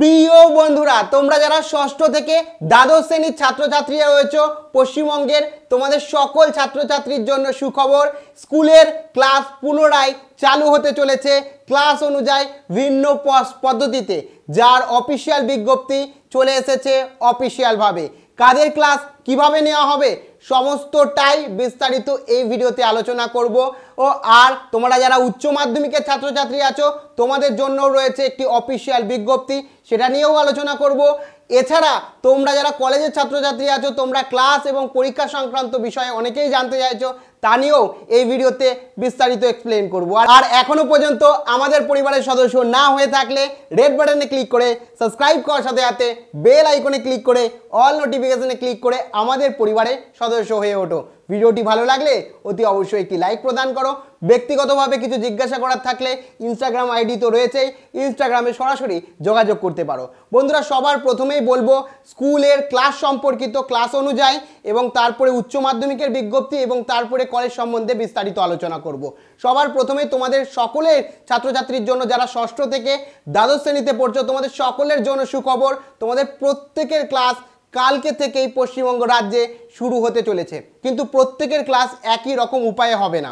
প্রিয় বন্ধুরা তোমরা যারা ষষ্ঠ থেকে দ্বাদশ শ্রেণীর ছাত্রছাত্রীরা রয়েছ পশ্চিমবঙ্গের তোমাদের সকল ছাত্রছাত্রীর জন্য সুখবর স্কুলের ক্লাস পুনরায় চালু হতে চলেছে ক্লাস অনুযায়ী ভিন্ন পদ্ধতিতে যার অফিসিয়াল বিজ্ঞপ্তি চলে এসেছে অফিসিয়ালভাবে কাদের ক্লাস কিভাবে নেওয়া হবে সমস্তটাই বিস্তারিত এই ভিডিওতে আলোচনা করব ও আর তোমরা যারা উচ্চ মাধ্যমিকের ছাত্রছাত্রী আছো তোমাদের জন্য রয়েছে একটি অফিসিয়াল বিজ্ঞপ্তি সেটা নিয়েও আলোচনা করব এছাড়া তোমরা যারা কলেজের ছাত্রছাত্রী আছো তোমরা ক্লাস এবং পরীক্ষা সংক্রান্ত বিষয়ে অনেকেই জানতে চাইছো তা নিয়েও এই ভিডিওতে বিস্তারিত এক্সপ্লেন করব আর এখনও পর্যন্ত আমাদের পরিবারের সদস্য না হয়ে থাকলে রেড বাটনে ক্লিক করে সাবস্ক্রাইব করার সাথে সাথে বেল আইকনে ক্লিক করে অল নোটিফিকেশানে ক্লিক করে আমাদের পরিবারের সদস্য হয়ে ওঠো ভিডিওটি ভালো লাগলে অতি অবশ্যই একটি লাইক প্রদান করো ব্যক্তিগতভাবে কিছু জিজ্ঞাসা করার থাকলে ইনস্টাগ্রাম আইডি তো রয়েছেই ইনস্টাগ্রামে সরাসরি যোগাযোগ করতে পারো বন্ধুরা সবার প্রথমেই বলবো স্কুলের ক্লাস সম্পর্কিত ক্লাস অনুযায়ী এবং তারপরে উচ্চ মাধ্যমিকের বিজ্ঞপ্তি এবং তারপরে কলেজ সম্বন্ধে বিস্তারিত আলোচনা করব। সবার প্রথমে তোমাদের সকলের ছাত্রছাত্রীর জন্য যারা ষষ্ঠ থেকে দ্বাদশ শ্রেণীতে পড়ছো তোমাদের সকলের জন্য সুখবর তোমাদের প্রত্যেকের ক্লাস কালকে থেকেই পশ্চিমবঙ্গ রাজ্যে শুরু হতে চলেছে কিন্তু প্রত্যেকের ক্লাস একই রকম উপায়ে হবে না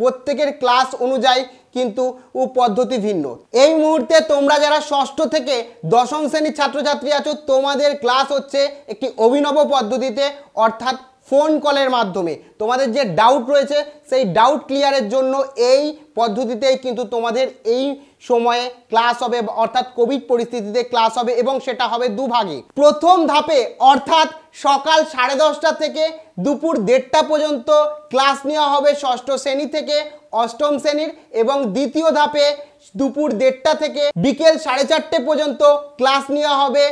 প্রত্যেকের ক্লাস অনুযায়ী কিন্তু ও পদ্ধতি ভিন্ন এই মুহূর্তে তোমরা যারা ষষ্ঠ থেকে দশম শ্রেণীর ছাত্রছাত্রী আছো তোমাদের ক্লাস হচ্ছে একটি অভিনব পদ্ধতিতে অর্থাৎ ফোন কলের মাধ্যমে তোমাদের যে ডাউট রয়েছে সেই ডাউট ক্লিয়ারের জন্য এই পদ্ধতিতেই কিন্তু তোমাদের এই সময়ে ক্লাস হবে অর্থাৎ কোভিড পরিস্থিতিতে ক্লাস হবে এবং সেটা হবে দুভাগে প্রথম ধাপে অর্থাৎ সকাল সাড়ে দশটা থেকে দুপুর দেড়টা পর্যন্ত ক্লাস নেওয়া হবে ষষ্ঠ শ্রেণী থেকে অষ্টম শ্রেণীর এবং দ্বিতীয় ধাপে দুপুর দেড়টা থেকে বিকেল সাড়ে চারটে পর্যন্ত ক্লাস নেওয়া হবে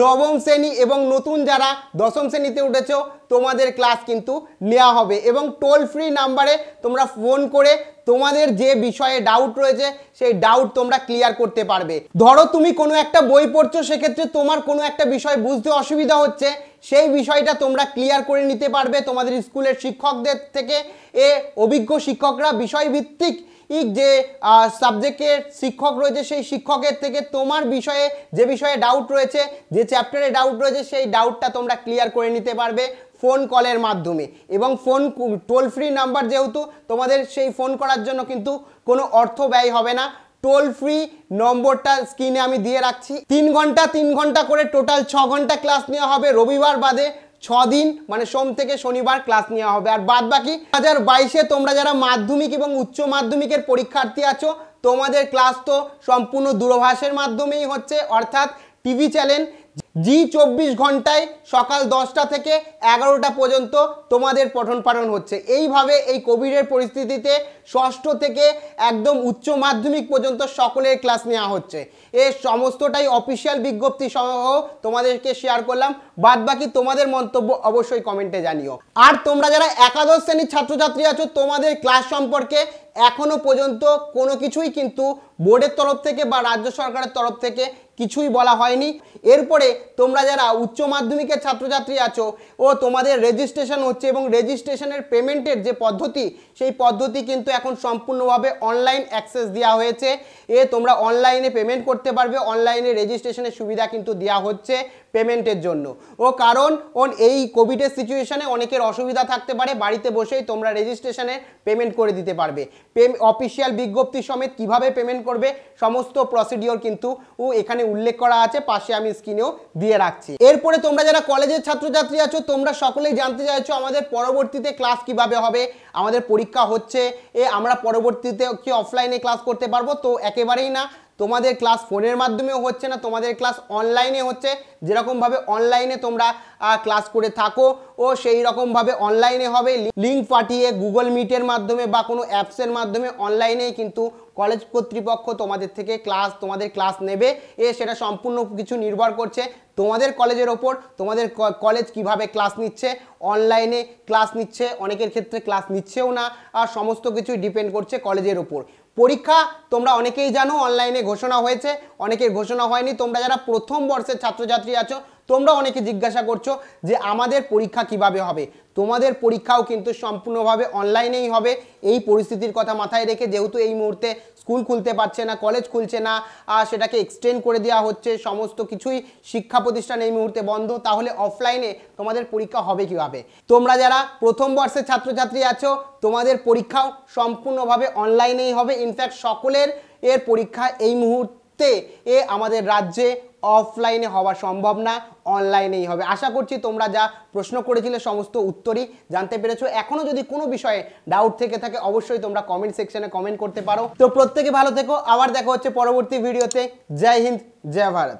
নবম শ্রেণী এবং নতুন যারা দশম শ্রেণীতে উঠেছ তোমাদের ক্লাস কিন্তু নেওয়া হবে এবং টোল ফ্রি নাম্বারে তোমরা ফোন করে তোমাদের যে বিষয়ে ডাউট রয়েছে সেই ডাউট তোমরা ক্লিয়ার করতে পারবে ধরো তুমি কোনো একটা বই পড়ছো সেক্ষেত্রে তোমার কোনো একটা বিষয় বুঝতে অসুবিধা হচ্ছে সেই বিষয়টা তোমরা ক্লিয়ার করে নিতে পারবে তোমাদের স্কুলের শিক্ষকদের থেকে এ অভিজ্ঞ শিক্ষকরা বিষয়ভিত্তিক যে সাবজেক্টের শিক্ষক রয়েছে সেই শিক্ষকের থেকে তোমার বিষয়ে যে বিষয়ে ডাউট রয়েছে যে চ্যাপ্টারে ডাউট রয়েছে সেই ডাউটটা তোমরা ক্লিয়ার করে নিতে পারবে ফোন কলের মাধ্যমে এবং ফোন টোল ফ্রি নাম্বার যেহেতু তোমাদের সেই ফোন করার জন্য কিন্তু কোনো অর্থ ব্যয় হবে না টোল ফ্রি নম্বরটা স্ক্রিনে আমি দিয়ে রাখছি তিন ঘন্টা তিন ঘন্টা করে টোটাল ছ ঘন্টা ক্লাস নেওয়া হবে রবিবার বাদে ছদিন মানে সোম থেকে শনিবার ক্লাস নেওয়া হবে আর বাদ বাকি দু হাজার বাইশে তোমরা যারা মাধ্যমিক এবং উচ্চ মাধ্যমিকের পরীক্ষার্থী আছো তোমাদের ক্লাস তো সম্পূর্ণ দূরভাষের মাধ্যমেই হচ্ছে অর্থাৎ টিভি চ্যানেল জি চব্বিশ ঘন্টায় সকাল দশটা থেকে এগারোটা পর্যন্ত তোমাদের পঠন পাঠন হচ্ছে এইভাবে এই কোভিডের পরিস্থিতিতে ষষ্ঠ থেকে একদম উচ্চ মাধ্যমিক পর্যন্ত সকলের ক্লাস নেওয়া হচ্ছে এর সমস্তটাই অফিসিয়াল বিজ্ঞপ্তি সহ তোমাদেরকে শেয়ার করলাম বাদ বাকি তোমাদের মন্তব্য অবশ্যই কমেন্টে জানিও আর তোমরা যারা একাদশ শ্রেণীর ছাত্রছাত্রী আছো তোমাদের ক্লাস সম্পর্কে এখনও পর্যন্ত কোনো কিছুই কিন্তু বোর্ডের তরফ থেকে বা রাজ্য সরকারের তরফ থেকে কিছুই বলা হয়নি এরপরে তোমরা যারা উচ্চ মাধ্যমিকের ছাত্রছাত্রী আছো ও তোমাদের রেজিস্ট্রেশন হচ্ছে এবং রেজিস্ট্রেশনের পেমেন্টের যে পদ্ধতি সেই পদ্ধতি কিন্তু এখন সম্পূর্ণভাবে অনলাইন অ্যাক্সেস দেওয়া হয়েছে এ তোমরা অনলাইনে পেমেন্ট করতে পারবে অনলাইনে রেজিস্ট্রেশনের সুবিধা কিন্তু দেওয়া হচ্ছে পেমেন্টের জন্য ও কারণ ওন এই কোভিডের সিচুয়েশানে অনেকের অসুবিধা থাকতে পারে বাড়িতে বসেই তোমরা রেজিস্ট্রেশনে পেমেন্ট করে দিতে পারবে পেম অফিসিয়াল বিজ্ঞপ্তি সমেত কিভাবে পেমেন্ট করবে সমস্ত প্রসিডিওর কিন্তু ও এখানে উল্লেখ করা আছে পাশে আমি স্ক্রিনেও দিয়ে রাখছি এরপরে তোমরা যারা কলেজের ছাত্রছাত্রী আছো তোমরা সকলেই জানতে চাইছো আমাদের পরবর্তীতে ক্লাস কিভাবে হবে আমাদের পরীক্ষা হচ্ছে এ আমরা পরবর্তীতে কি অফলাইনে ক্লাস করতে পারবো তো একেবারেই না তোমাদের ক্লাস ফোনের মাধ্যমেও হচ্ছে না তোমাদের ক্লাস অনলাইনে হচ্ছে যেরকমভাবে অনলাইনে তোমরা ক্লাস করে থাকো ও সেই রকমভাবে অনলাইনে হবে লিঙ্ক পাঠিয়ে গুগল মিটের মাধ্যমে বা কোনো অ্যাপসের মাধ্যমে অনলাইনেই কিন্তু কলেজ কর্তৃপক্ষ তোমাদের থেকে ক্লাস তোমাদের ক্লাস নেবে এ সেটা সম্পূর্ণ কিছু নির্ভর করছে তোমাদের কলেজের ওপর তোমাদের কলেজ কিভাবে ক্লাস নিচ্ছে অনলাইনে ক্লাস নিচ্ছে অনেকের ক্ষেত্রে ক্লাস নিচ্ছেও না আর সমস্ত কিছুই ডিপেন্ড করছে কলেজের ওপর পরীক্ষা তোমরা অনেকেই জানো অনলাইনে ঘোষণা হয়েছে অনেকের ঘোষণা হয়নি তোমরা যারা প্রথম বর্ষের ছাত্রছাত্রী আছো তোমরা অনেকে জিজ্ঞাসা করছো যে আমাদের পরীক্ষা কিভাবে হবে তোমাদের পরীক্ষাও কিন্তু সম্পূর্ণভাবে অনলাইনেই হবে এই পরিস্থিতির কথা মাথায় রেখে যেহেতু এই মুহূর্তে স্কুল খুলতে পারছে না কলেজ খুলছে না আর সেটাকে এক্সটেন্ড করে দেওয়া হচ্ছে সমস্ত কিছুই শিক্ষা প্রতিষ্ঠান এই মুহূর্তে বন্ধ তাহলে অফলাইনে তোমাদের পরীক্ষা হবে কিভাবে তোমরা যারা প্রথম বর্ষের ছাত্রছাত্রী আছো তোমাদের পরীক্ষাও সম্পূর্ণভাবে অনলাইনেই হবে ইনফ্যাক্ট সকলের এর পরীক্ষা এই মুহূর্তে তে এ আমাদের রাজ্যে অফলাইনে হওয়া সম্ভব না অনলাইনেই হবে আশা করছি তোমরা যা প্রশ্ন করেছিলে সমস্ত উত্তরই জানতে পেরেছো এখনও যদি কোনো বিষয়ে ডাউট থেকে থাকে অবশ্যই তোমরা কমেন্ট সেকশনে কমেন্ট করতে পারো তো প্রত্যেকে ভালো থেকো আবার দেখা হচ্ছে পরবর্তী ভিডিওতে জয় হিন্দ জয় ভারত